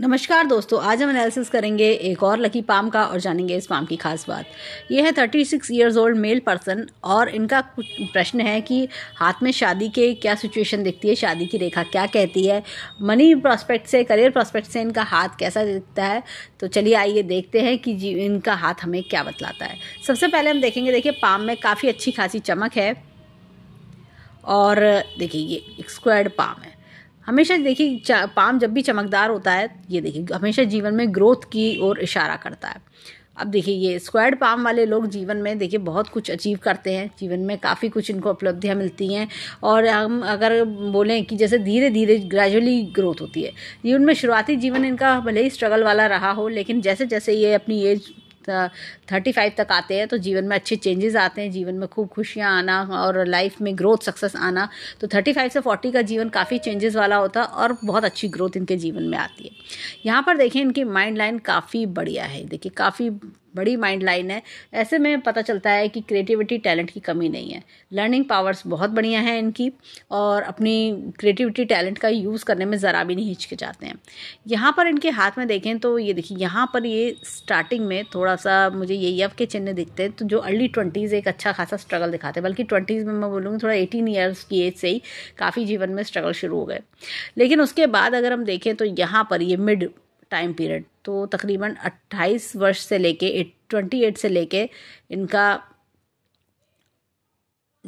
नमस्कार दोस्तों आज हम एनालिसिस करेंगे एक और लकी पाम का और जानेंगे इस पाम की खास बात यह है thirty six years old male person और इनका कुछ प्रश्न है कि हाथ में शादी के क्या सिचुएशन दिखती है शादी की रेखा क्या कहती है मनी प्रॉस्पेक्ट से करियर प्रॉस्पेक्ट से इनका हाथ कैसा दिखता है तो चलिए आइए देखते हैं कि जी इनका हाथ हमें क्या बतलाता है सबसे पहले हम देखेंगे देखिए पाम में काफ़ी अच्छी खासी चमक है और देखिए ये एक स्क्वाड पाम है हमेशा देखिए पाम जब भी चमकदार होता है ये देखिए हमेशा जीवन में ग्रोथ की ओर इशारा करता है अब देखिए ये स्क्वाड पाम वाले लोग जीवन में देखिए बहुत कुछ अचीव करते हैं जीवन में काफ़ी कुछ इनको उपलब्धियाँ मिलती हैं और हम अगर बोलें कि जैसे धीरे धीरे ग्रेजुअली ग्रोथ होती है जीवन में शुरुआती जीवन इनका भले ही स्ट्रगल वाला रहा हो लेकिन जैसे जैसे ये अपनी एज थर्टी फाइव तक आते हैं तो जीवन में अच्छे चेंजेस आते हैं जीवन में खूब खुशियाँ आना और लाइफ में ग्रोथ सक्सेस आना तो थर्टी फाइव से फोर्टी का जीवन काफ़ी चेंजेस वाला होता है और बहुत अच्छी ग्रोथ इनके जीवन में आती है यहाँ पर देखें इनकी माइंड लाइन काफ़ी बढ़िया है देखिए काफ़ी बड़ी माइंड लाइन है ऐसे में पता चलता है कि क्रिएटिविटी टैलेंट की कमी नहीं है लर्निंग पावर्स बहुत बढ़िया हैं इनकी और अपनी क्रिएटिविटी टैलेंट का यूज़ करने में ज़रा भी नहीं हिचकिचाते हैं यहाँ पर इनके हाथ में देखें तो ये देखिए यहाँ पर ये स्टार्टिंग में थोड़ा सा मुझे ये यव के चिन्ह दिखते हैं तो जो अर्ली ट्वेंटीज़ एक अच्छा खासा स्ट्रगल दिखाते हैं बल्कि ट्वेंटीज़ में मैं बोलूँगी थोड़ा एटीन ईयर्स की एज से ही काफ़ी जीवन में स्ट्रगल शुरू हो गए लेकिन उसके बाद अगर हम देखें तो यहाँ पर ये मिड टाइम पीरियड तो तकरीबन 28 वर्ष से लेके एट ट्वेंटी एट से लेके इनका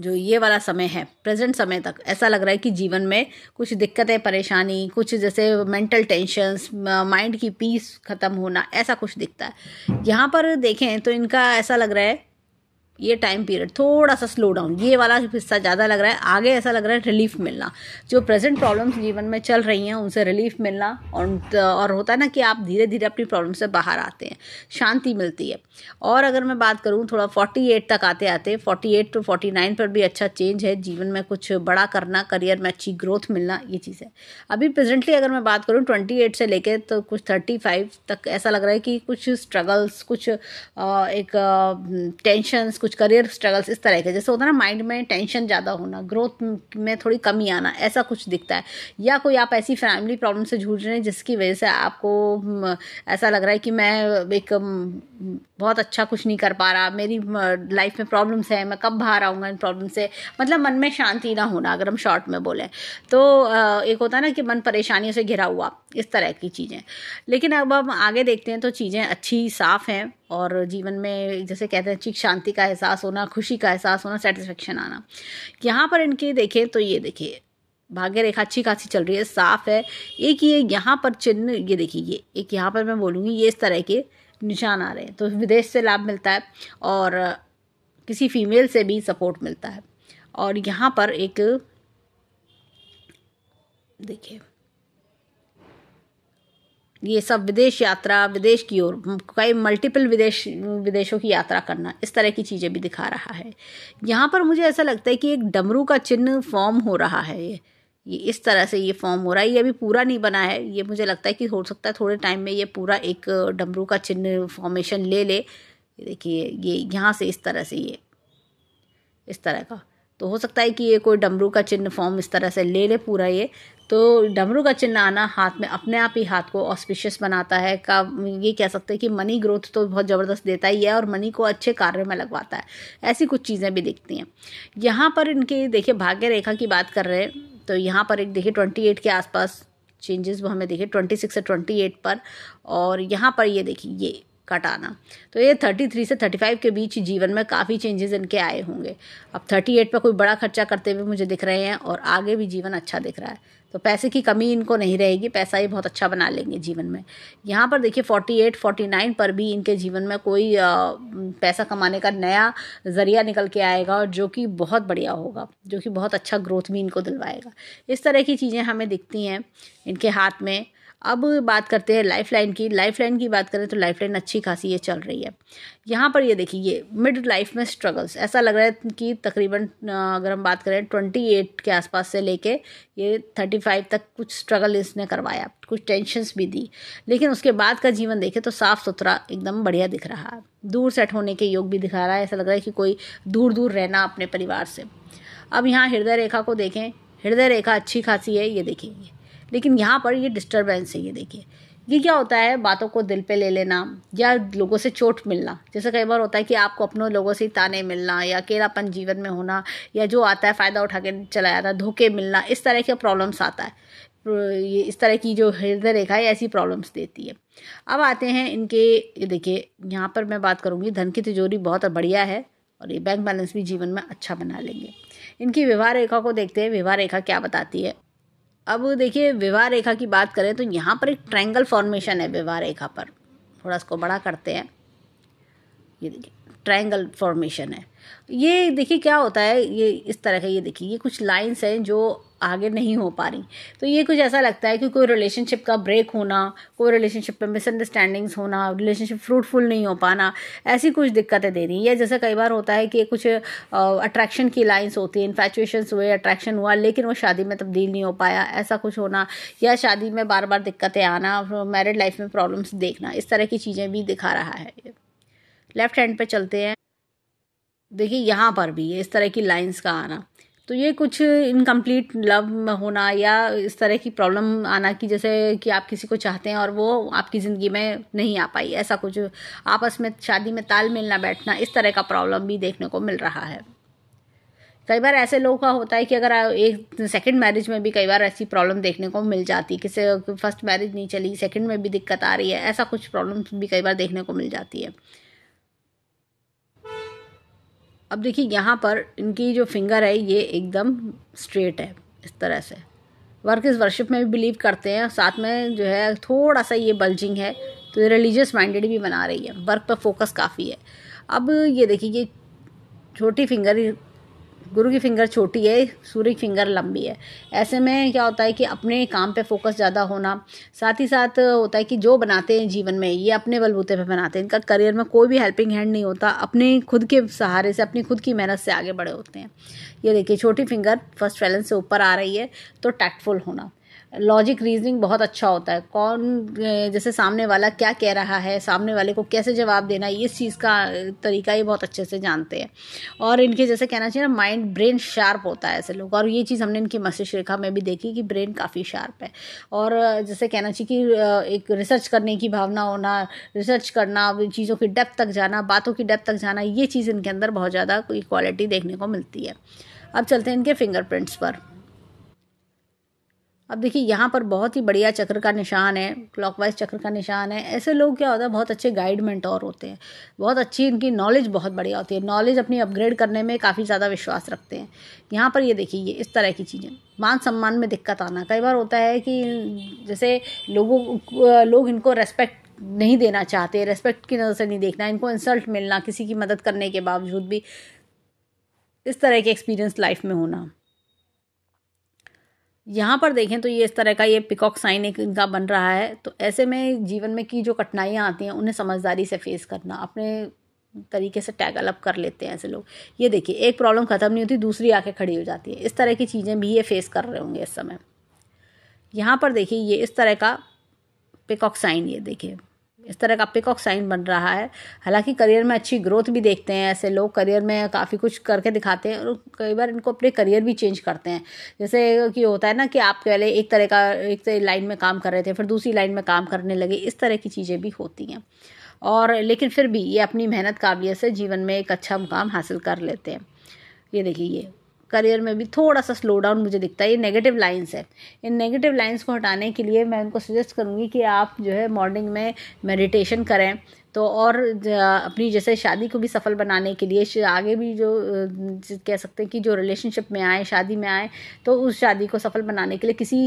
जो ये वाला समय है प्रेजेंट समय तक ऐसा लग रहा है कि जीवन में कुछ दिक्कतें परेशानी कुछ जैसे मेंटल टेंशंस माइंड की पीस ख़त्म होना ऐसा कुछ दिखता है यहाँ पर देखें तो इनका ऐसा लग रहा है ये टाइम पीरियड थोड़ा सा स्लो डाउन ये वाला हिस्सा ज़्यादा लग रहा है आगे ऐसा लग रहा है रिलीफ मिलना जो प्रेजेंट प्रॉब्लम्स जीवन में चल रही हैं उनसे रिलीफ मिलना और और होता है ना कि आप धीरे धीरे अपनी प्रॉब्लम से बाहर आते हैं शांति मिलती है और अगर मैं बात करूँ थोड़ा फोर्टी एट तक आते आते forty eight to forty nine पर भी अच्छा चेंज है जीवन में कुछ बड़ा करना करियर में अच्छी ग्रोथ मिलना ये चीज़ है अभी प्रेजेंटली अगर मैं बात करूँ ट्वेंटी एट से लेकर तो कुछ थर्टी फाइव तक ऐसा लग रहा है कि कुछ स्ट्रगल्स कुछ एक टेंशन कुछ करियर स्ट्रगल्स इस तरह के जैसे होता है ना माइंड में टेंशन ज़्यादा होना ग्रोथ में थोड़ी कमी आना ऐसा कुछ दिखता है या कोई आप ऐसी फैमिली प्रॉब्लम से जूझ रहे हैं जिसकी वजह से आपको ऐसा लग रहा है कि मैं एक बहुत अच्छा कुछ नहीं कर पा रहा मेरी लाइफ में प्रॉब्लम्स हैं मैं कब बाहर आऊँगा इन प्रॉब्लम से मतलब मन में शांति ना होना अगर हम शॉर्ट में बोलें तो एक होता है ना कि मन परेशानियों से घिरा हुआ इस तरह की चीज़ें लेकिन अब हम आगे देखते हैं तो चीज़ें अच्छी साफ़ हैं और जीवन में जैसे कहते हैं ठीक शांति का एहसास होना खुशी का एहसास होना सेटिस्फेक्शन आना यहाँ पर इनकी देखें तो ये देखिए भाग्य रेखा अच्छी खासी चल रही है साफ़ है एक ये यहाँ पर चिन्ह ये देखिए ये एक यहाँ पर मैं बोलूँगी ये इस तरह के निशान आ रहे हैं तो विदेश से लाभ मिलता है और किसी फीमेल से भी सपोर्ट मिलता है और यहाँ पर एक देखिए ये सब विदेश यात्रा विदेश की ओर कई मल्टीपल विदेश विदेशों की यात्रा करना इस तरह की चीज़ें भी दिखा रहा है यहाँ पर मुझे ऐसा लगता है कि एक डमरू का चिन्ह फॉर्म हो रहा है ये ये इस तरह से ये फॉर्म हो रहा है ये अभी पूरा नहीं बना है ये मुझे लगता है कि हो सकता है थोड़े टाइम में ये पूरा एक डमरू का चिन्ह फॉर्मेशन ले ले देखिए ये यहाँ से इस तरह से ये इस तरह का तो हो सकता है कि ये कोई डमरू का चिन्ह फॉर्म इस तरह से ले ले पूरा ये तो डमरू का चिन्ह आना हाथ में अपने आप ही हाथ को ऑस्पिशियस बनाता है का ये कह सकते हैं कि मनी ग्रोथ तो बहुत ज़बरदस्त देता ही है और मनी को अच्छे कार्य में लगवाता है ऐसी कुछ चीज़ें भी दिखती हैं यहाँ पर इनके देखिए भाग्य रेखा की बात कर रहे हैं तो यहाँ पर एक देखिए ट्वेंटी एट के आसपास चेंजेस वो हमें देखिए ट्वेंटी सिक्स से ट्वेंटी एट पर और यहाँ पर ये देखिए ये कटाना तो ये 33 से 35 के बीच जीवन में काफ़ी चेंजेस इनके आए होंगे अब 38 पर कोई बड़ा खर्चा करते हुए मुझे दिख रहे हैं और आगे भी जीवन अच्छा दिख रहा है तो पैसे की कमी इनको नहीं रहेगी पैसा ये बहुत अच्छा बना लेंगे जीवन में यहाँ पर देखिए 48, 49 पर भी इनके जीवन में कोई पैसा कमाने का नया ज़रिया निकल के आएगा और जो कि बहुत बढ़िया होगा जो कि बहुत अच्छा ग्रोथ भी इनको दिलवाएगा इस तरह की चीज़ें हमें दिखती हैं इनके हाथ में अब बात करते हैं लाइफ लाइन की लाइफ लाइन की बात करें तो लाइफ लाइन अच्छी खासी ये चल रही है यहाँ पर ये देखिए ये मिड लाइफ में स्ट्रगल्स ऐसा लग रहा है कि तकरीबन अगर हम बात करें ट्वेंटी एट के आसपास से लेके ये थर्टी फाइव तक कुछ स्ट्रगल इसने करवाया कुछ टेंशंस भी दी लेकिन उसके बाद का जीवन देखें तो साफ़ सुथरा एकदम बढ़िया दिख रहा है दूर सेट होने के योग भी दिखा रहा है ऐसा लग रहा है कि कोई दूर दूर रहना अपने परिवार से अब यहाँ हृदय रेखा को देखें हृदय रेखा अच्छी खासी है ये देखेंगे लेकिन यहाँ पर ये डिस्टर्बेंस है ये देखिए ये क्या होता है बातों को दिल पे ले लेना या लोगों से चोट मिलना जैसे कई बार होता है कि आपको अपनों लोगों से ताने मिलना या अकेलापन जीवन में होना या जो आता है फ़ायदा उठा के चला जाता है धोखे मिलना इस तरह के प्रॉब्लम्स आता है ये इस तरह की जो हृदय रेखा है ऐसी प्रॉब्लम्स देती है अब आते हैं इनके ये देखिए यहाँ पर मैं बात करूँगी धन की तिजोरी बहुत बढ़िया है और ये बैंक बैलेंस भी जीवन में अच्छा बना लेंगे इनकी व्यवहार रेखा को देखते हैं विवाह रेखा क्या बताती है अब देखिए विवाह रेखा की बात करें तो यहाँ पर एक ट्रायंगल फॉर्मेशन है विवाह रेखा पर थोड़ा इसको बड़ा करते हैं ये देखिए ट्रायंगल फॉर्मेशन है ये देखिए क्या होता है ये इस तरह का ये देखिए ये कुछ लाइंस हैं जो आगे नहीं हो पा रही तो ये कुछ ऐसा लगता है कि कोई रिलेशनशिप का ब्रेक होना कोई रिलेशनशिप में मिसअंडरस्टैंडिंग्स होना रिलेशनशिप फ्रूटफुल नहीं हो पाना ऐसी कुछ दिक्कतें दे रही हैं या जैसा कई बार होता है कि कुछ अट्रैक्शन की लाइन्स होती है इन्फेचुएशन हुए अट्रैक्शन हुआ लेकिन वो शादी में तब्दील नहीं हो पाया ऐसा कुछ होना या शादी में बार बार दिक्कतें आना मैरिड लाइफ में प्रॉब्लम्स देखना इस तरह की चीज़ें भी दिखा रहा है लेफ्ट हैंड पर चलते हैं देखिए यहाँ पर भी है इस तरह की लाइन्स का आना तो ये कुछ इनकम्प्लीट लव होना या इस तरह की प्रॉब्लम आना कि जैसे कि आप किसी को चाहते हैं और वो आपकी ज़िंदगी में नहीं आ पाई ऐसा कुछ आपस में शादी में ताल मिलना बैठना इस तरह का प्रॉब्लम भी देखने को मिल रहा है कई बार ऐसे लोगों का होता है कि अगर एक सेकंड मैरिज में भी कई बार ऐसी प्रॉब्लम देखने को मिल जाती किसी फर्स्ट मैरिज नहीं चली सेकंड में भी दिक्कत आ रही है ऐसा कुछ प्रॉब्लम भी कई बार देखने को मिल जाती है अब देखिए यहाँ पर इनकी जो फिंगर है ये एकदम स्ट्रेट है इस तरह से वर्क इस वर्शिप में भी बिलीव करते हैं साथ में जो है थोड़ा सा ये बल्जिंग है तो ये रिलीजियस माइंडेड भी बना रही है वर्क पर फोकस काफ़ी है अब ये देखिए ये छोटी फिंगर गुरु की फिंगर छोटी है सूर्य की फिंगर लंबी है ऐसे में क्या होता है कि अपने काम पे फोकस ज़्यादा होना साथ ही साथ होता है कि जो बनाते हैं जीवन में ये अपने बलबूते पे बनाते हैं इनका करियर में कोई भी हेल्पिंग हैंड नहीं होता अपने खुद के सहारे से अपनी खुद की मेहनत से आगे बढ़े होते हैं ये देखिए छोटी फिंगर फर्स्ट बैलेंस से ऊपर आ रही है तो टैक्टफुल होना लॉजिक रीजनिंग बहुत अच्छा होता है कौन जैसे सामने वाला क्या कह रहा है सामने वाले को कैसे जवाब देना है इस चीज़ का तरीका ये बहुत अच्छे से जानते हैं और इनके जैसे कहना चाहिए ना माइंड ब्रेन शार्प होता है ऐसे लोग और ये चीज़ हमने इनकी मस्तिष्क रेखा में भी देखी कि ब्रेन काफ़ी शार्प है और जैसे कहना चाहिए कि एक रिसर्च करने की भावना होना रिसर्च करना चीज़ों की डेप्थ तक जाना बातों की डेप्थ तक जाना ये चीज़ इनके अंदर बहुत ज़्यादा कोई क्वालिटी देखने को मिलती है अब चलते हैं इनके फिंगरप्रिंट्स पर अब देखिए यहाँ पर बहुत ही बढ़िया चक्र का निशान है क्लॉकवाइज चक्र का निशान है ऐसे लोग क्या होता है बहुत अच्छे गाइड मेंटोर होते हैं बहुत अच्छी इनकी नॉलेज बहुत बढ़िया होती है नॉलेज अपनी अपग्रेड करने में काफ़ी ज़्यादा विश्वास रखते हैं यहाँ पर ये देखिए ये इस तरह की चीज़ें मान सम्मान में दिक्कत आना कई बार होता है कि जैसे लोगों लोग इनको रेस्पेक्ट नहीं देना चाहते रेस्पेक्ट की नज़र से नहीं देखना इनको इंसल्ट मिलना किसी की मदद करने के बावजूद भी इस तरह के एक्सपीरियंस लाइफ में होना यहाँ पर देखें तो ये इस तरह का ये पिकॉक साइन एक इनका बन रहा है तो ऐसे में जीवन में की जो कठिनाइयाँ आती हैं उन्हें समझदारी से फेस करना अपने तरीके से टैग अप कर लेते हैं ऐसे लोग ये देखिए एक प्रॉब्लम ख़त्म नहीं होती दूसरी आके खड़ी हो जाती है इस तरह की चीज़ें भी ये फेस कर रहे होंगे इस समय यहाँ पर देखिए ये इस तरह का पिकॉक साइन ये देखिए इस तरह का पिकॉक साइन बन रहा है हालांकि करियर में अच्छी ग्रोथ भी देखते हैं ऐसे लोग करियर में काफ़ी कुछ करके दिखाते हैं और कई बार इनको अपने करियर भी चेंज करते हैं जैसे कि होता है ना कि आप पहले एक तरह का एक लाइन में काम कर रहे थे फिर दूसरी लाइन में काम करने लगे इस तरह की चीज़ें भी होती हैं और लेकिन फिर भी ये अपनी मेहनत काबिलियत से जीवन में एक अच्छा मुकाम हासिल कर लेते हैं ये देखिए ये करियर में भी थोड़ा सा स्लो डाउन मुझे दिखता है ये नेगेटिव लाइन्स है इन नेगेटिव लाइन्स को हटाने के लिए मैं उनको सजेस्ट करूँगी कि आप जो है मॉर्निंग में मेडिटेशन करें तो और अपनी जैसे शादी को भी सफल बनाने के लिए आगे भी जो कह सकते हैं कि जो रिलेशनशिप में आए शादी में आए तो उस शादी को सफल बनाने के लिए किसी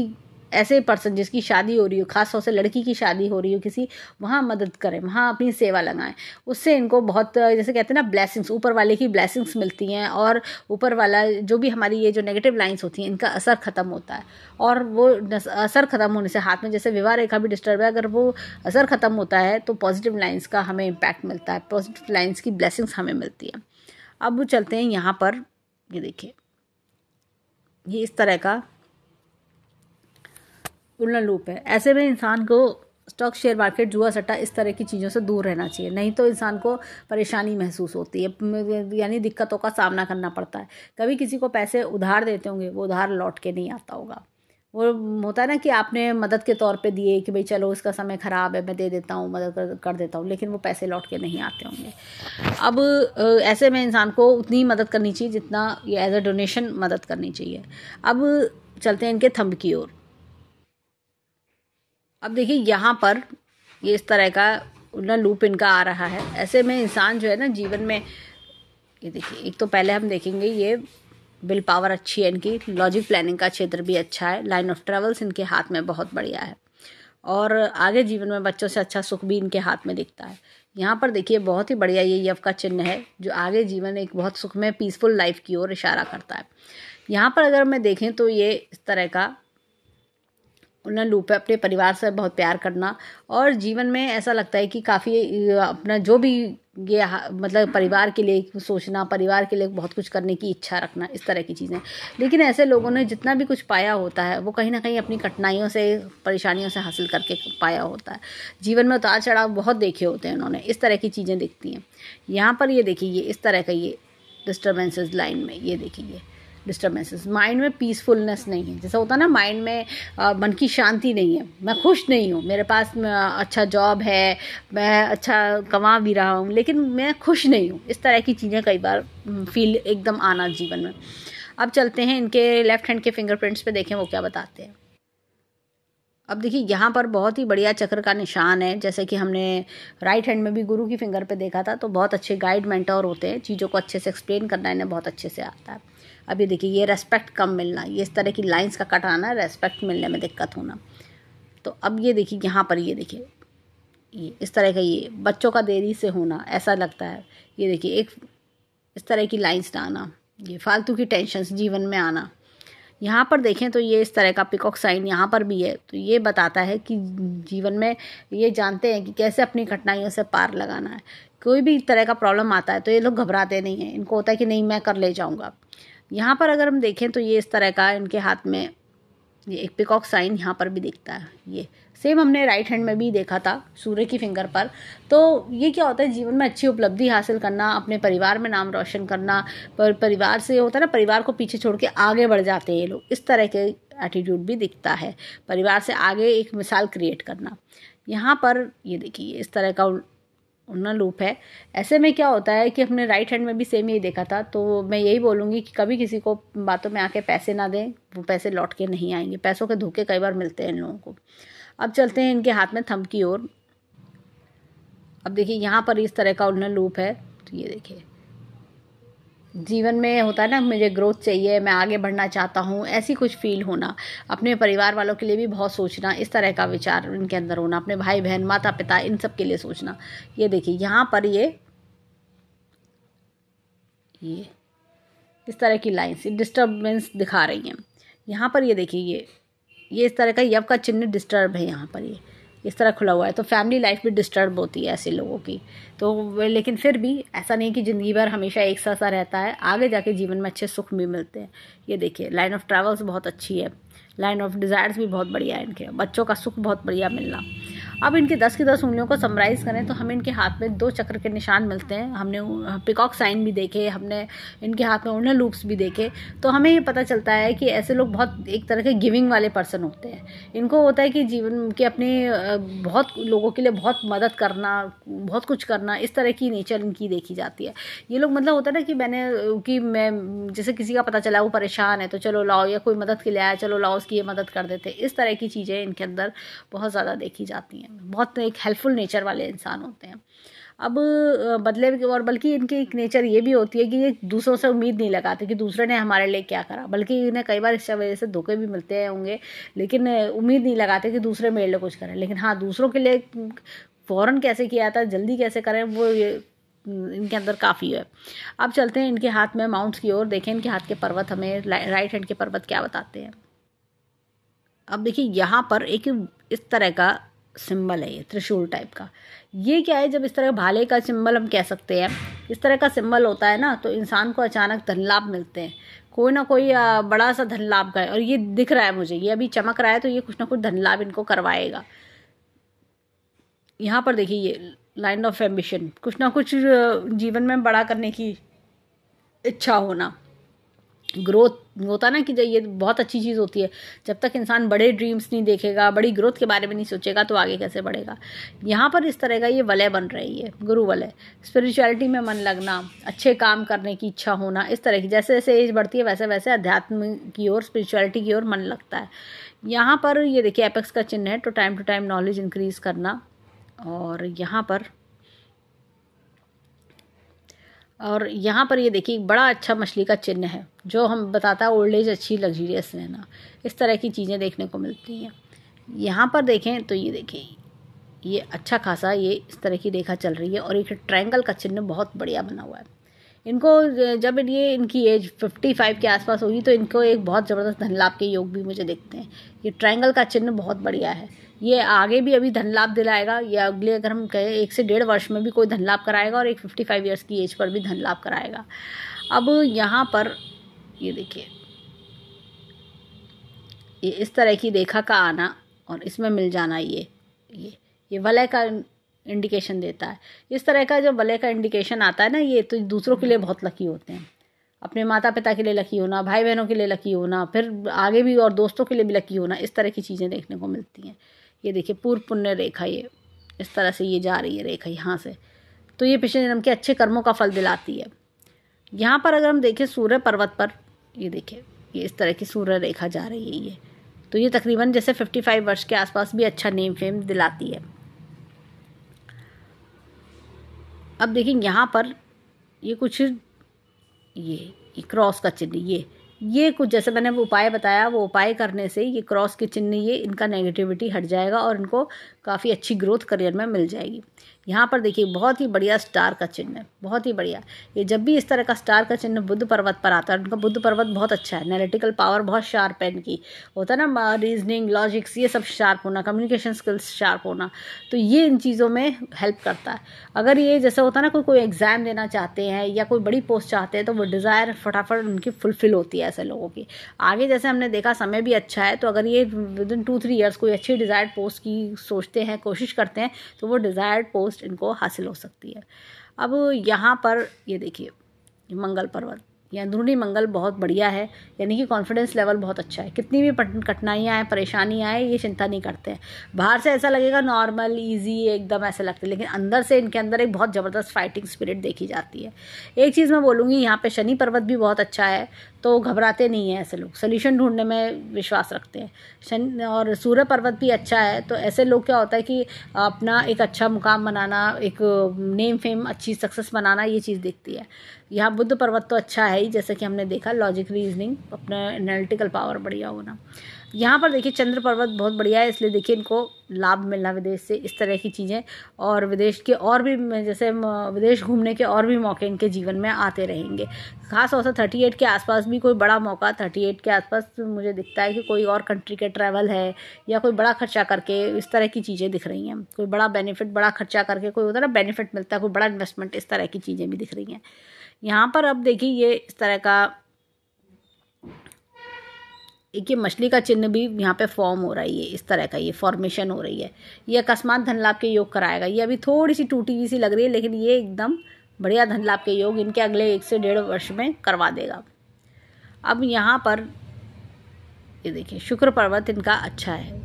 ऐसे पर्सन जिसकी शादी हो रही हो खास तौर से लड़की की शादी हो रही हो किसी वहाँ मदद करें वहाँ अपनी सेवा लगाएं उससे इनको बहुत जैसे कहते हैं ना ब्लैसिंग्स ऊपर वाले की ब्लैसिंग्स मिलती हैं और ऊपर वाला जो भी हमारी ये जो नेगेटिव लाइन्स होती हैं इनका असर ख़त्म होता है और वो असर ख़त्म होने से हाथ में जैसे विवाह रेखा भी डिस्टर्ब है अगर वो असर ख़त्म होता है तो पॉजिटिव लाइन्स का हमें इम्पैक्ट मिलता है पॉजिटिव लाइन्स की ब्लैसिंग्स हमें मिलती है अब चलते हैं यहाँ पर ये देखिए ये इस तरह का उल्लन लूप है ऐसे में इंसान को स्टॉक शेयर मार्केट जुआ सट्टा इस तरह की चीज़ों से दूर रहना चाहिए नहीं तो इंसान को परेशानी महसूस होती है यानी दिक्कतों का सामना करना पड़ता है कभी किसी को पैसे उधार देते होंगे वो उधार लौट के नहीं आता होगा वो होता है ना कि आपने मदद के तौर पे दिए कि भाई चलो इसका समय ख़राब है मैं दे देता हूँ मदद कर, कर देता हूँ लेकिन वो पैसे लौट के नहीं आते होंगे अब ऐसे में इंसान को उतनी मदद करनी चाहिए जितना ये एज अ डोनेशन मदद करनी चाहिए अब चलते हैं इनके थंब की ओर अब देखिए यहाँ पर ये इस तरह का ना लूप इनका आ रहा है ऐसे में इंसान जो है ना जीवन में ये देखिए एक तो पहले हम देखेंगे ये विल पावर अच्छी है इनकी लॉजिक प्लानिंग का क्षेत्र भी अच्छा है लाइन ऑफ ट्रेवल्स इनके हाथ में बहुत बढ़िया है और आगे जीवन में बच्चों से अच्छा सुख भी इनके हाथ में दिखता है यहाँ पर देखिए बहुत ही बढ़िया ये यव का चिन्ह है जो आगे जीवन एक बहुत सुख में पीसफुल लाइफ की ओर इशारा करता है यहाँ पर अगर मैं देखें तो ये इस तरह का उन्हें लूप है अपने परिवार से बहुत प्यार करना और जीवन में ऐसा लगता है कि काफ़ी अपना जो भी ये मतलब परिवार के लिए सोचना परिवार के लिए बहुत कुछ करने की इच्छा रखना इस तरह की चीज़ें लेकिन ऐसे लोगों ने जितना भी कुछ पाया होता है वो कहीं ना कहीं अपनी कठिनाइयों से परेशानियों से हासिल करके पाया होता है जीवन में उतार चढ़ाव बहुत देखे होते हैं उन्होंने इस तरह की चीज़ें देखती हैं यहाँ पर ये देखिए इस तरह का ये डिस्टर्बेंसेज लाइन में ये देखिए डिस्टर्बेंसेस माइंड में पीसफुलनेस नहीं है जैसा होता है ना माइंड में आ, मन की शांति नहीं है मैं खुश नहीं हूँ मेरे पास अच्छा जॉब है मैं अच्छा कमा भी रहा हूँ लेकिन मैं खुश नहीं हूँ इस तरह की चीज़ें कई बार फील एकदम आना जीवन में अब चलते हैं इनके लेफ्ट हैंड के फिंगरप्रिंट्स पे देखें वो क्या बताते हैं अब देखिए यहाँ पर बहुत ही बढ़िया चक्र का निशान है जैसे कि हमने राइट हैंड में भी गुरु की फिंगर पे देखा था तो बहुत अच्छे गाइड मेंटर होते हैं चीज़ों को अच्छे से एक्सप्लेन करना इन्हें बहुत अच्छे से आता है अब ये देखिए ये रेस्पेक्ट कम मिलना ये इस तरह की लाइन्स का कट आना रेस्पेक्ट मिलने में दिक्कत होना तो अब ये देखिए यहाँ पर ये देखिए ये इस तरह का ये बच्चों का देरी से होना ऐसा लगता है ये देखिए एक इस तरह की लाइन्स आना ये फालतू की टेंशन जीवन में आना यहाँ पर देखें तो ये इस तरह का पिकॉक साइन यहाँ पर भी है तो ये बताता है कि जीवन में ये जानते हैं कि कैसे अपनी कठिनाइयों से पार लगाना है कोई भी तरह का प्रॉब्लम आता है तो ये लोग घबराते नहीं हैं इनको होता है कि नहीं मैं कर ले जाऊँगा यहाँ पर अगर हम देखें तो ये इस तरह का इनके हाथ में ये एक पिकॉक साइन यहाँ पर भी दिखता है ये सेम हमने राइट हैंड में भी देखा था सूर्य की फिंगर पर तो ये क्या होता है जीवन में अच्छी उपलब्धि हासिल करना अपने परिवार में नाम रोशन करना पर परिवार से होता है ना परिवार को पीछे छोड़ के आगे बढ़ जाते हैं ये लोग इस तरह के एटीट्यूड भी दिखता है परिवार से आगे एक मिसाल क्रिएट करना यहाँ पर ये देखिए इस तरह का उन्ना लूप है ऐसे में क्या होता है कि हमने राइट हैंड में भी सेम यही देखा था तो मैं यही बोलूँगी कि कभी किसी को बातों में आके पैसे ना दें वो पैसे लौट के नहीं आएंगे पैसों के धोखे कई बार मिलते हैं इन लोगों को अब चलते हैं इनके हाथ में थम की ओर अब देखिए यहाँ पर इस तरह का उन लूप है तो ये देखिए जीवन में होता है ना मुझे ग्रोथ चाहिए मैं आगे बढ़ना चाहता हूँ ऐसी कुछ फील होना अपने परिवार वालों के लिए भी बहुत सोचना इस तरह का विचार इनके अंदर होना अपने भाई बहन माता पिता इन सब के लिए सोचना ये देखिए यहाँ पर ये ये इस तरह की लाइन्स डिस्टर्बेंस दिखा रही हैं यहाँ पर ये देखिए ये ये इस तरह का यव का चिन्ह डिस्टर्ब है यहाँ पर ये इस तरह खुला हुआ है तो फैमिली लाइफ भी डिस्टर्ब होती है ऐसे लोगों की तो लेकिन फिर भी ऐसा नहीं कि ज़िंदगी भर हमेशा एक सा सा रहता है आगे जाके जीवन में अच्छे सुख भी मिलते हैं ये देखिए लाइन ऑफ ट्रैवल्स बहुत अच्छी है लाइन ऑफ डिज़ायर्स भी बहुत बढ़िया है इनके बच्चों का सुख बहुत बढ़िया मिलना अब इनके दस की दस उंगलियों को समराइज़ करें तो हमें इनके हाथ में दो चक्र के निशान मिलते हैं हमने पिकॉक साइन भी देखे हमने इनके हाथ में उन्हें लूप्स भी देखे तो हमें ये पता चलता है कि ऐसे लोग बहुत एक तरह के गिविंग वाले पर्सन होते हैं इनको होता है कि जीवन के अपने बहुत लोगों के लिए बहुत मदद करना बहुत कुछ करना इस तरह की नेचर इनकी देखी जाती है ये लोग मतलब होता है ना कि मैंने कि मैं जैसे किसी का पता चला वो परेशान है तो चलो लाओ या कोई मदद के लिए आया चलो लाओ उसकी ये मदद कर देते इस तरह की चीज़ें इनके अंदर बहुत ज़्यादा देखी जाती हैं बहुत एक हेल्पफुल नेचर वाले इंसान होते हैं अब बदले और बल्कि इनकी एक नेचर ये भी होती है कि ये दूसरों से उम्मीद नहीं लगाते कि दूसरे ने हमारे लिए क्या करा बल्कि इन्हें कई बार इस वजह से धोखे भी मिलते होंगे लेकिन उम्मीद नहीं लगाते कि दूसरे मेरे लिए कुछ करें लेकिन हाँ दूसरों के लिए फ़ौरन कैसे किया था जल्दी कैसे करें वो ये इनके अंदर काफ़ी है अब चलते हैं इनके हाथ में माउंट्स की ओर देखें इनके हाथ के पर्वत हमें राइट हैंड के पर्वत क्या बताते हैं अब देखिए यहाँ पर एक इस तरह का सिंबल है ये त्रिशूल टाइप का ये क्या है जब इस तरह भाले का सिंबल हम कह सकते हैं इस तरह का सिंबल होता है ना तो इंसान को अचानक धन लाभ मिलते हैं कोई ना कोई बड़ा सा धन लाभ का है और ये दिख रहा है मुझे ये अभी चमक रहा है तो ये कुछ ना कुछ धन लाभ इनको करवाएगा यहाँ पर देखिए ये लाइन ऑफ एम्बिशन कुछ ना कुछ जीवन में बड़ा करने की इच्छा होना ग्रोथ होता ना कि ये बहुत अच्छी चीज़ होती है जब तक इंसान बड़े ड्रीम्स नहीं देखेगा बड़ी ग्रोथ के बारे में नहीं सोचेगा तो आगे कैसे बढ़ेगा यहाँ पर इस तरह का ये वलय बन रही है गुरु वलय स्पिरिचुअलिटी में मन लगना अच्छे काम करने की इच्छा होना इस तरह की जैसे जैसे एज बढ़ती है वैसे वैसे अध्यात्म की ओर स्पिरिचुअलिटी की ओर मन लगता है यहाँ पर ये देखिए एपेक्स का चिन्ह है तो time to time knowledge increase करना और यहाँ पर और यहाँ पर ये देखिए बड़ा अच्छा मछली का चिन्ह है जो हम बताता है ओल्ड एज अच्छी लग्जरियस रहना इस तरह की चीज़ें देखने को मिलती हैं यहाँ पर देखें तो ये देखें ये अच्छा खासा ये इस तरह की रेखा चल रही है और एक ट्रायंगल का चिन्ह बहुत बढ़िया बना हुआ है इनको जब ये इनकी एज 55 के आसपास होगी तो इनको एक बहुत ज़बरदस्त धन लाभ के योग भी मुझे देखते हैं ये ट्रायंगल का चिन्ह बहुत बढ़िया है ये आगे भी अभी धन लाभ दिलाएगा या अगले अगर हम कहें एक से डेढ़ वर्ष में भी कोई धन लाभ कराएगा और एक फिफ्टी फाइव ईयर्स की एज पर भी धन लाभ कराएगा अब यहाँ पर ये देखिए ये इस तरह की रेखा का आना और इसमें मिल जाना ये ये ये वलय का इंडिकेशन देता है इस तरह का जो वलय का इंडिकेशन आता है ना ये तो दूसरों के लिए हम्म। बहुत लकी होते हैं अपने माता पिता के लिए लकी होना भाई बहनों के लिए लकी होना फिर आगे भी और दोस्तों के लिए भी लकी होना इस तरह की चीज़ें देखने को मिलती हैं ये देखिए पूर्व पुण्य रेखा ये इस तरह से ये जा रही है रेखा यहाँ से तो ये पिछले जन्म के अच्छे कर्मों का फल दिलाती है यहाँ पर अगर हम देखें सूर्य पर्वत पर ये देखिए ये इस तरह की सूर्य रेखा जा रही है ये तो ये तकरीबन जैसे 55 वर्ष के आसपास भी अच्छा नेम फेम दिलाती है अब देखिए यहाँ पर ये कुछ ये, ये क्रॉस का चिन्ह ये ये कुछ जैसे मैंने वो उपाय बताया वो उपाय करने से ये क्रॉस के चिन्ह ये इनका नेगेटिविटी हट जाएगा और इनको काफ़ी अच्छी ग्रोथ करियर में मिल जाएगी यहाँ पर देखिए बहुत ही बढ़िया स्टार का चिन्ह है बहुत ही बढ़िया ये जब भी इस तरह का स्टार का चिन्ह बुद्ध पर्वत पर आता है उनका बुद्ध पर्वत बहुत अच्छा है एनालिटिकल पावर बहुत शार्प है इनकी होता है ना रीजनिंग लॉजिक्स ये सब शार्प होना कम्युनिकेशन स्किल्स शार्प होना तो ये इन चीज़ों में हेल्प करता है अगर ये जैसे होता है ना कोई कोई एग्ज़ाम देना चाहते हैं या कोई बड़ी पोस्ट चाहते हैं तो वो डिज़ायर फटाफट उनकी फुलफ़िल होती है ऐसे लोगों की आगे जैसे हमने देखा समय भी अच्छा है तो अगर ये within two three years कोई अच्छी डिज़ायर्ड पोस्ट की सोचते हैं कोशिश करते हैं तो वो डिज़ायर्ड पोस्ट पोस्ट इनको हासिल हो सकती है अब यहाँ पर ये देखिए मंगल पर्वत या अंदरूनी मंगल बहुत बढ़िया है यानी कि कॉन्फिडेंस लेवल बहुत अच्छा है कितनी भी कठिनाइयाँ आए परेशानियाँ आए ये चिंता नहीं करते हैं बाहर से ऐसा लगेगा नॉर्मल इजी एकदम ऐसे लगते हैं लेकिन अंदर से इनके अंदर एक बहुत ज़बरदस्त फाइटिंग स्पिरिट देखी जाती है एक चीज़ मैं बोलूँगी यहाँ पर शनि पर्वत भी बहुत अच्छा है तो घबराते नहीं हैं ऐसे लोग सोल्यूशन ढूंढने में विश्वास रखते हैं और सूर्य पर्वत भी अच्छा है तो ऐसे लोग क्या होता है कि अपना एक अच्छा मुकाम बनाना एक नेम फेम अच्छी सक्सेस बनाना ये चीज़ देखती है यहाँ बुद्ध पर्वत तो अच्छा है ही जैसे कि हमने देखा लॉजिक रीजनिंग अपना एनालिटिकल पावर बढ़िया होना यहाँ पर देखिए चंद्र पर्वत बहुत बढ़िया है इसलिए देखिए इनको लाभ मिलना विदेश से इस तरह की चीज़ें और विदेश के और भी जैसे विदेश घूमने के और भी मौके इनके जीवन में आते रहेंगे खास तौर से थर्टी एट के आसपास भी कोई बड़ा मौका थर्टी एट के आसपास मुझे दिखता है कि कोई और कंट्री के ट्रैवल है या कोई बड़ा खर्चा करके इस तरह की चीज़ें दिख रही हैं कोई बड़ा बेनिफिट बड़ा खर्चा करके कोई उधर बेनिफिट मिलता है कोई बड़ा इन्वेस्टमेंट इस तरह की चीज़ें भी दिख रही हैं यहाँ पर अब देखिए ये इस तरह का एक ये मछली का चिन्ह भी यहाँ पे फॉर्म हो रही है इस तरह का ये फॉर्मेशन हो रही है ये अकस्मात धन लाभ के योग कराएगा ये अभी थोड़ी सी टूटी हुई सी लग रही है लेकिन ये एकदम बढ़िया धन लाभ के योग इनके अगले एक से डेढ़ वर्ष में करवा देगा अब यहाँ पर ये देखिए शुक्र पर्वत इनका अच्छा है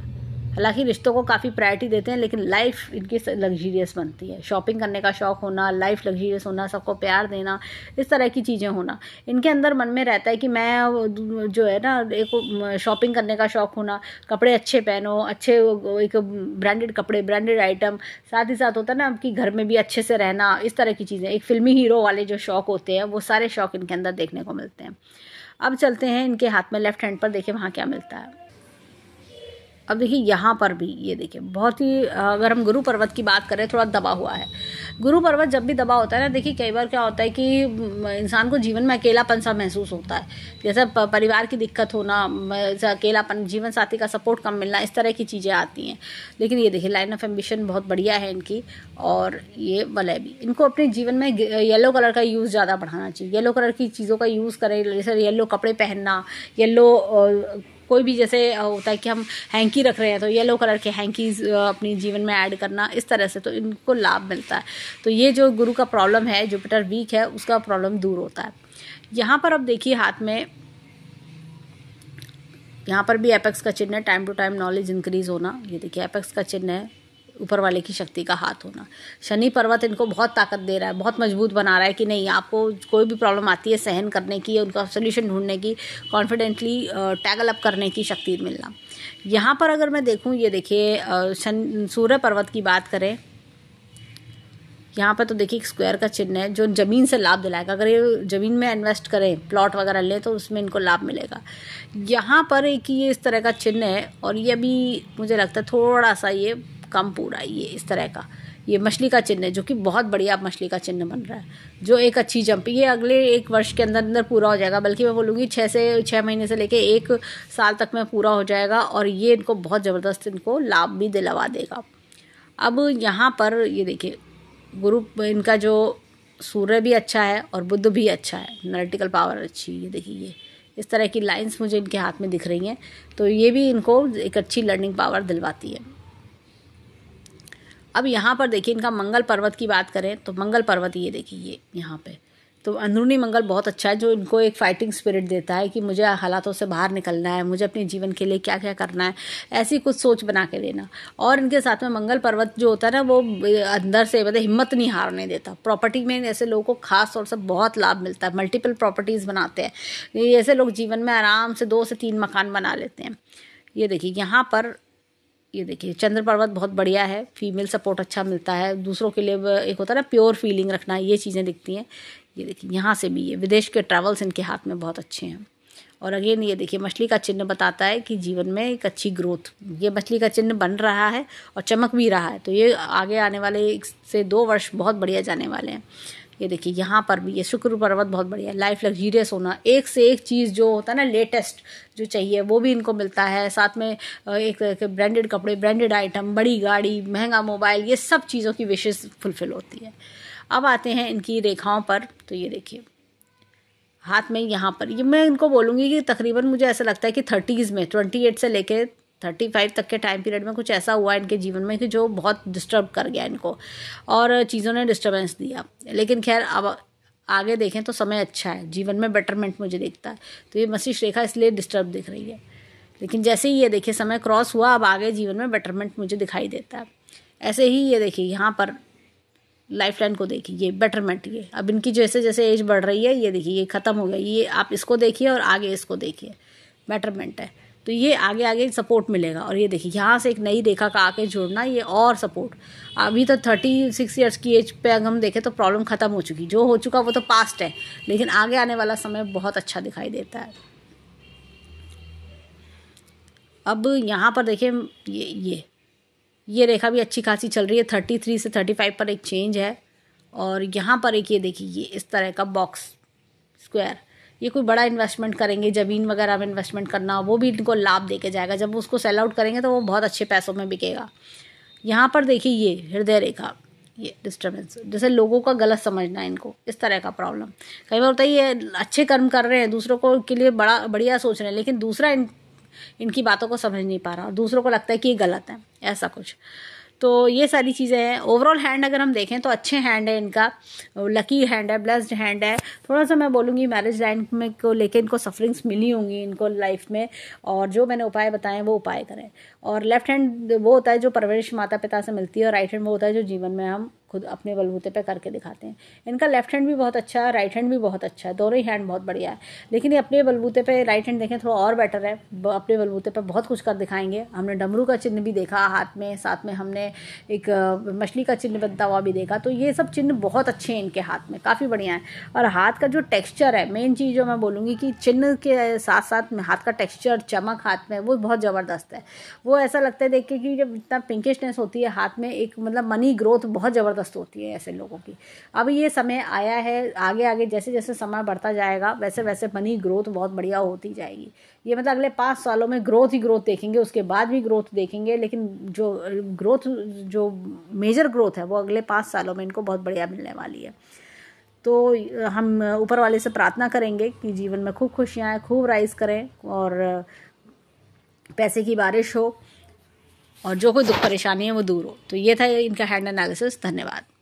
हालांकि रिश्तों को काफ़ी प्रायोरिटी देते हैं लेकिन लाइफ इनकी लग्जीरियस बनती है शॉपिंग करने का शौक होना लाइफ लग्जीरियस होना सबको प्यार देना इस तरह की चीज़ें होना इनके अंदर मन में रहता है कि मैं जो है ना एक शॉपिंग करने का शौक होना कपड़े अच्छे पहनो अच्छे एक ब्रांडेड कपड़े ब्रांडेड आइटम साथ ही साथ होता है ना कि घर में भी अच्छे से रहना इस तरह की चीज़ें एक फिल्मी हीरो वाले जो शौक होते हैं वो सारे शौक इनके अंदर देखने को मिलते हैं अब चलते हैं इनके हाथ में लेफ्ट हैंड पर देखिए वहाँ क्या मिलता है अब देखिए यहाँ पर भी ये देखिए बहुत ही अगर हम गुरु पर्वत की बात करें थोड़ा दबा हुआ है गुरु पर्वत जब भी दबा होता है ना देखिए कई बार क्या होता है कि इंसान को जीवन में अकेलापन सा महसूस होता है जैसे परिवार की दिक्कत होना अकेलापन जीवन साथी का सपोर्ट कम मिलना इस तरह की चीज़ें आती हैं लेकिन ये देखिए लाइन ऑफ एम्बिशन बहुत बढ़िया है इनकी और ये वलय भी इनको अपने जीवन में येलो कलर का यूज़ ज़्यादा बढ़ाना चाहिए येलो कलर की चीज़ों का यूज़ करें जैसे येलो कपड़े पहनना येलो कोई भी जैसे होता है कि हम हैंकी रख रहे हैं तो येलो कलर के हैंकीज अपनी जीवन में ऐड करना इस तरह से तो इनको लाभ मिलता है तो ये जो गुरु का प्रॉब्लम है जुपिटर वीक है उसका प्रॉब्लम दूर होता है यहाँ पर अब देखिए हाथ में यहाँ पर भी एपेक्स का चिन्ह है time to time knowledge increase होना ये देखिए एपेक्स का चिन्ह है ऊपर वाले की शक्ति का हाथ होना शनि पर्वत इनको बहुत ताकत दे रहा है बहुत मजबूत बना रहा है कि नहीं आपको कोई भी प्रॉब्लम आती है सहन करने की उनका सोल्यूशन ढूंढने की कॉन्फिडेंटली टैगल अप करने की शक्ति मिलना यहाँ पर अगर मैं देखूँ ये देखिए सूर्य पर्वत की बात करें यहाँ पर तो देखिए एक स्क्वायर का चिन्ह है जो ज़मीन से लाभ दिलाएगा अगर ये ज़मीन में इन्वेस्ट करें प्लॉट वगैरह लें तो उसमें इनको लाभ मिलेगा यहाँ पर एक ये इस तरह का चिन्ह है और ये अभी मुझे लगता है थोड़ा सा ये कम पूरा ये इस तरह का ये मछली का चिन्ह है जो कि बहुत बढ़िया मछली का चिन्ह बन रहा है जो एक अच्छी जंप ये अगले एक वर्ष के अंदर अंदर पूरा हो जाएगा बल्कि मैं बोलूँगी छः से छः महीने से लेके एक साल तक में पूरा हो जाएगा और ये इनको बहुत ज़बरदस्त इनको लाभ भी दिलवा देगा अब यहाँ पर ये देखिए गुरु इनका जो सूर्य भी अच्छा है और बुद्ध भी अच्छा है नरेटिकल पावर अच्छी है देखिए ये इस तरह की लाइंस मुझे इनके हाथ में दिख रही हैं तो ये भी इनको एक अच्छी लर्निंग पावर दिलवाती है अब यहाँ पर देखिए इनका मंगल पर्वत की बात करें तो मंगल पर्वत ये देखिए ये यहाँ पे तो अंदरूनी मंगल बहुत अच्छा है जो इनको एक फाइटिंग स्पिरिट देता है कि मुझे हालातों से बाहर निकलना है मुझे अपने जीवन के लिए क्या क्या करना है ऐसी कुछ सोच बना के देना और इनके साथ में मंगल पर्वत जो होता है ना वो अंदर से मतलब हिम्मत नहीं हारने देता प्रॉपर्टी में ऐसे लोगों को खास तौर से बहुत लाभ मिलता है मल्टीपल प्रॉपर्टीज़ बनाते हैं ऐसे लोग जीवन में आराम से दो से तीन मकान बना लेते हैं ये देखिए यहाँ पर ये देखिए चंद्र पर्वत बहुत बढ़िया है फीमेल सपोर्ट अच्छा मिलता है दूसरों के लिए एक होता है ना प्योर फीलिंग रखना ये चीज़ें दिखती हैं ये देखिए यहाँ से भी ये विदेश के ट्रैवल्स इनके हाथ में बहुत अच्छे हैं और अगेन ये देखिए मछली का चिन्ह बताता है कि जीवन में एक अच्छी ग्रोथ ये मछली का चिन्ह बन रहा है और चमक भी रहा है तो ये आगे आने वाले एक से दो वर्ष बहुत बढ़िया जाने वाले हैं ये देखिए यहाँ पर भी ये शुक्र पर्वत बहुत बढ़िया है लाइफ लग्जीरियस होना एक से एक चीज़ जो होता है ना लेटेस्ट जो चाहिए वो भी इनको मिलता है साथ में एक तरह के ब्रांडेड कपड़े ब्रांडेड आइटम बड़ी गाड़ी महंगा मोबाइल ये सब चीज़ों की विशेष फुलफिल होती है अब आते हैं इनकी रेखाओं पर तो ये देखिए हाथ में यहाँ पर ये मैं इनको बोलूँगी कि तकरीबन मुझे ऐसा लगता है कि थर्टीज़ में ट्वेंटी एट से लेके थर्टी फाइव तक के टाइम पीरियड में कुछ ऐसा हुआ इनके जीवन में कि जो बहुत डिस्टर्ब कर गया इनको और चीज़ों ने डिस्टर्बेंस दिया लेकिन खैर अब आगे देखें तो समय अच्छा है जीवन में बेटरमेंट मुझे दिखता है तो ये मस्तिष्क रेखा इसलिए डिस्टर्ब दिख रही है लेकिन जैसे ही ये देखिए समय क्रॉस हुआ अब आगे जीवन में बेटरमेंट मुझे दिखाई देता है ऐसे ही ये देखिए यहाँ पर लाइफ लाइन को देखिए ये बेटरमेंट ये अब इनकी जैसे जैसे एज बढ़ रही है ये देखिए ये ख़त्म हो गया ये आप इसको देखिए और आगे इसको देखिए बेटरमेंट है तो ये आगे आगे सपोर्ट मिलेगा और ये देखिए यहाँ से एक नई रेखा का आके जुड़ना ये और सपोर्ट अभी तो थर्टी सिक्स ईयर्स की एज पे अगर हम देखें तो प्रॉब्लम ख़त्म हो चुकी जो हो चुका वो तो पास्ट है लेकिन आगे आने वाला समय बहुत अच्छा दिखाई देता है अब यहाँ पर देखिए ये ये ये रेखा भी अच्छी खासी चल रही है थर्टी थ्री से थर्टी फाइव पर एक चेंज है और यहाँ पर एक ये देखिए ये इस तरह का बॉक्स स्क्वायर ये कोई बड़ा इन्वेस्टमेंट करेंगे ज़मीन वगैरह में इन्वेस्टमेंट करना वो भी इनको लाभ दे के जाएगा जब उसको सेल आउट करेंगे तो वो बहुत अच्छे पैसों में बिकेगा यहाँ पर देखिए ये हृदय रेखा ये डिस्टर्बेंस जैसे लोगों का गलत समझना है इनको इस तरह का प्रॉब्लम कई बार होता है ये अच्छे कर्म कर रहे हैं दूसरों को के लिए बड़ा बढ़िया सोच रहे हैं लेकिन दूसरा इन, इनकी बातों को समझ नहीं पा रहा दूसरों को लगता है कि ये गलत है ऐसा कुछ तो ये सारी चीज़ें हैं ओवरऑल हैंड अगर हम देखें तो अच्छे हैंड है इनका लकी हैंड है ब्लस्ड हैंड है थोड़ा सा मैं बोलूँगी मैरिज लाइन में को लेकर इनको सफरिंग्स मिली होंगी इनको लाइफ में और जो मैंने उपाय बताएं वो उपाय करें और लेफ्ट हैंड वो होता है जो परवरिश माता पिता से मिलती है और राइट हैंड वो होता है जो जीवन में हम खुद अपने बलबूते पे करके दिखाते हैं इनका लेफ्ट हैंड भी बहुत अच्छा है राइट हैंड भी बहुत अच्छा है दोनों ही हैंड बहुत बढ़िया है लेकिन ये अपने बलबूते पे राइट हैंड देखें थोड़ा और बेटर है अपने बलबूते पे बहुत कुछ कर दिखाएंगे हमने डमरू का चिन्ह भी देखा हाथ में साथ में हमने एक मछली का चिन्ह बनता हुआ भी देखा तो ये सब चिन्ह बहुत अच्छे हैं इनके हाथ में काफ़ी बढ़िया है और हाथ का जो टेक्स्चर है मेन चीज़ जो मैं बोलूँगी कि चिन्ह के साथ साथ हाथ का टेक्स्चर चमक हाथ में वो बहुत ज़बरदस्त है वो ऐसा लगता है देख के कि जब इतना पिंकिशनेस होती है हाथ में एक मतलब मनी ग्रोथ बहुत ज़बरदस्त ज़बरदस्त होती है ऐसे लोगों की अब ये समय आया है आगे आगे जैसे जैसे समय बढ़ता जाएगा वैसे वैसे मनी ग्रोथ बहुत बढ़िया होती जाएगी ये मतलब अगले पाँच सालों में ग्रोथ ही ग्रोथ देखेंगे उसके बाद भी ग्रोथ देखेंगे लेकिन जो ग्रोथ जो मेजर ग्रोथ है वो अगले पाँच सालों में इनको बहुत बढ़िया मिलने वाली है तो हम ऊपर वाले से प्रार्थना करेंगे कि जीवन में खूब खुशियाँ खूब राइज करें और पैसे की बारिश हो और जो कोई दुख परेशानी है वो दूर हो तो ये था इनका हैंड एनालिसिस धन्यवाद